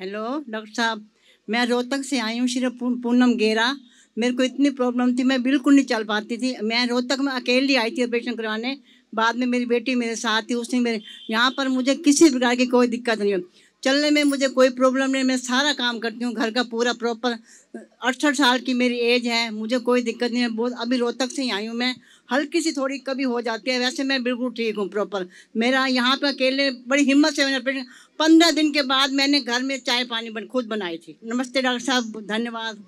hello doctor साहब मैं रोहतक से आई हूँ श्री पूनम गेरा मेरे को इतनी प्रॉब्लम थी मैं बिल्कुल नहीं चल पाती थी मैं रोहतक में अकेली आई थी ऑपरेशन करवाने बाद में मेरी बेटी मेरे साथ थी उसने मेरे यहाँ पर मुझे किसी प्रकार की कोई दिक्कत नहीं हुई चलने में मुझे कोई प्रॉब्लम नहीं मैं सारा काम करती हूँ घर का पूरा प्रॉपर अड़सठ साल की मेरी एज है मुझे कोई दिक्कत नहीं है बहुत अभी रोहतक से ही आई हूँ मैं हल्की सी थोड़ी कभी हो जाती है वैसे मैं बिल्कुल ठीक हूँ प्रॉपर मेरा यहाँ पर अकेले बड़ी हिम्मत से मैंने पंद्रह दिन के बाद मैंने घर में चाय पानी बन, खुद बनाई थी नमस्ते डॉक्टर साहब धन्यवाद